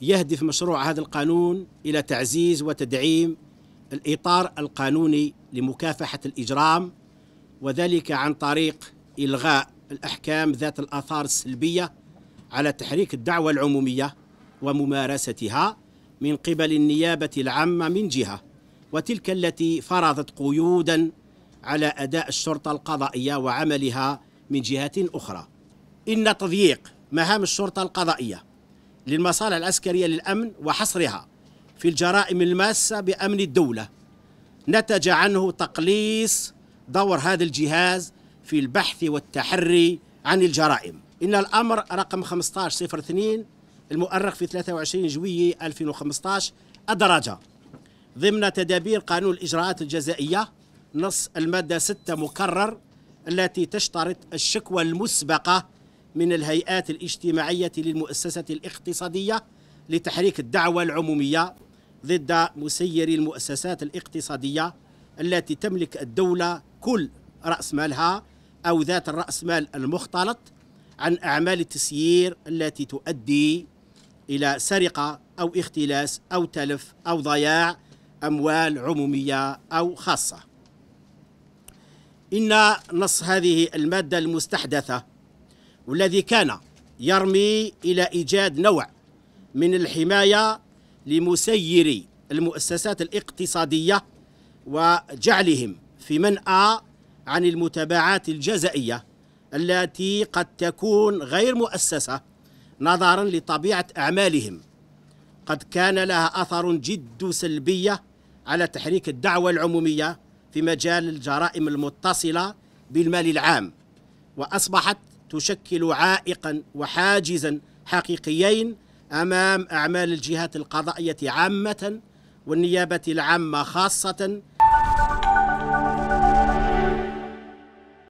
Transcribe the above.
يهدف مشروع هذا القانون إلى تعزيز وتدعيم الإطار القانوني لمكافحة الإجرام وذلك عن طريق إلغاء الأحكام ذات الآثار السلبية على تحريك الدعوة العمومية وممارستها من قبل النيابة العامة من جهة وتلك التي فرضت قيودا على أداء الشرطة القضائية وعملها من جهة أخرى إن تضييق مهام الشرطة القضائية للمصالح العسكرية للأمن وحصرها في الجرائم الماسة بأمن الدولة نتج عنه تقليص دور هذا الجهاز في البحث والتحري عن الجرائم إن الأمر رقم 1502 المؤرخ في 23 جوية 2015 الدرجة ضمن تدابير قانون الإجراءات الجزائية نص المادة 6 مكرر التي تشترط الشكوى المسبقة من الهيئات الاجتماعية للمؤسسة الاقتصادية لتحريك الدعوة العمومية ضد مسيري المؤسسات الاقتصادية التي تملك الدولة كل رأس مالها أو ذات الرأس مال المختلط عن أعمال التسيير التي تؤدي إلى سرقة أو اختلاس أو تلف أو ضياع أموال عمومية أو خاصة إن نص هذه المادة المستحدثة والذي كان يرمي إلى إيجاد نوع من الحماية لمسيري المؤسسات الاقتصادية وجعلهم في منأى عن المتابعات الجزائية التي قد تكون غير مؤسسة نظرا لطبيعة أعمالهم قد كان لها أثر جد سلبية على تحريك الدعوة العمومية في مجال الجرائم المتصلة بالمال العام وأصبحت تشكل عائقا وحاجزا حقيقيين امام اعمال الجهات القضائيه عامه والنيابه العامه خاصه